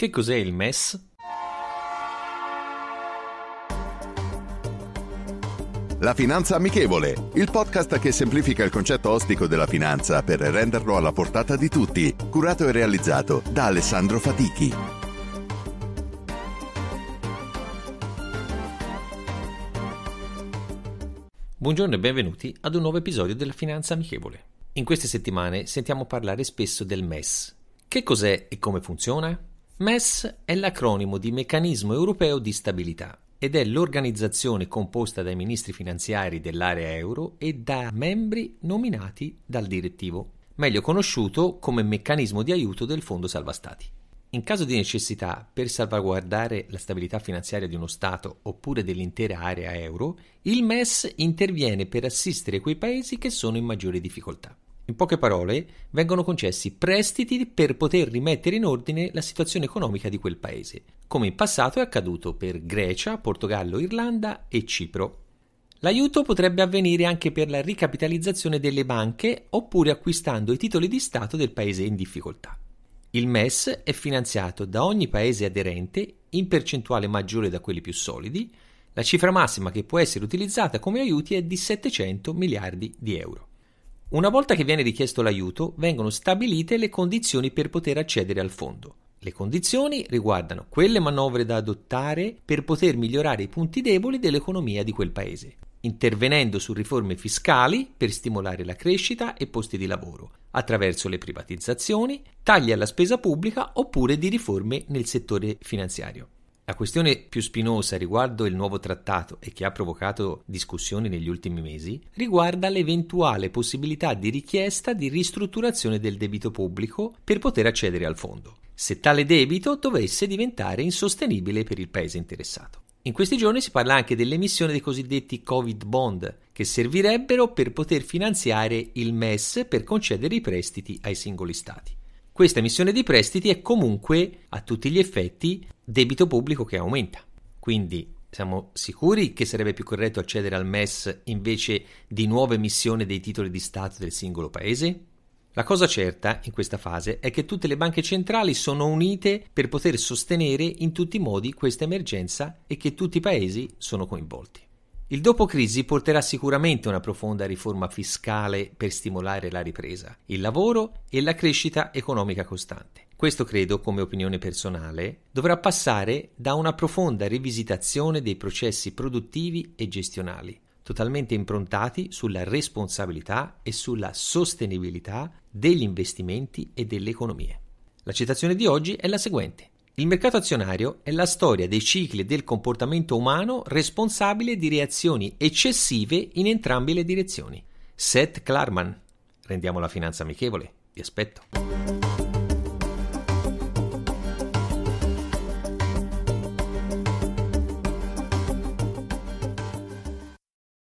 Che cos'è il MES? La Finanza Amichevole, il podcast che semplifica il concetto ostico della finanza per renderlo alla portata di tutti, curato e realizzato da Alessandro Fatichi. Buongiorno e benvenuti ad un nuovo episodio della Finanza Amichevole. In queste settimane sentiamo parlare spesso del MES. Che cos'è e come funziona? MES è l'acronimo di Meccanismo Europeo di Stabilità ed è l'organizzazione composta dai ministri finanziari dell'area euro e da membri nominati dal direttivo, meglio conosciuto come meccanismo di aiuto del Fondo Salva Stati. In caso di necessità, per salvaguardare la stabilità finanziaria di uno Stato oppure dell'intera area euro, il MES interviene per assistere quei paesi che sono in maggiore difficoltà. In poche parole, vengono concessi prestiti per poter rimettere in ordine la situazione economica di quel paese, come in passato è accaduto per Grecia, Portogallo, Irlanda e Cipro. L'aiuto potrebbe avvenire anche per la ricapitalizzazione delle banche oppure acquistando i titoli di Stato del paese in difficoltà. Il MES è finanziato da ogni paese aderente in percentuale maggiore da quelli più solidi. La cifra massima che può essere utilizzata come aiuti è di 700 miliardi di euro. Una volta che viene richiesto l'aiuto, vengono stabilite le condizioni per poter accedere al fondo. Le condizioni riguardano quelle manovre da adottare per poter migliorare i punti deboli dell'economia di quel paese, intervenendo su riforme fiscali per stimolare la crescita e posti di lavoro, attraverso le privatizzazioni, tagli alla spesa pubblica oppure di riforme nel settore finanziario. La questione più spinosa riguardo il nuovo trattato e che ha provocato discussioni negli ultimi mesi riguarda l'eventuale possibilità di richiesta di ristrutturazione del debito pubblico per poter accedere al fondo, se tale debito dovesse diventare insostenibile per il paese interessato. In questi giorni si parla anche dell'emissione dei cosiddetti Covid bond, che servirebbero per poter finanziare il MES per concedere i prestiti ai singoli stati. Questa emissione di prestiti è comunque a tutti gli effetti debito pubblico che aumenta. Quindi siamo sicuri che sarebbe più corretto accedere al MES invece di nuova emissione dei titoli di Stato del singolo Paese? La cosa certa in questa fase è che tutte le banche centrali sono unite per poter sostenere in tutti i modi questa emergenza e che tutti i Paesi sono coinvolti. Il dopo crisi porterà sicuramente una profonda riforma fiscale per stimolare la ripresa, il lavoro e la crescita economica costante. Questo credo, come opinione personale, dovrà passare da una profonda rivisitazione dei processi produttivi e gestionali, totalmente improntati sulla responsabilità e sulla sostenibilità degli investimenti e delle economie. La citazione di oggi è la seguente. Il mercato azionario è la storia dei cicli del comportamento umano responsabile di reazioni eccessive in entrambe le direzioni. Seth Klarman. Rendiamo la finanza amichevole. Vi aspetto.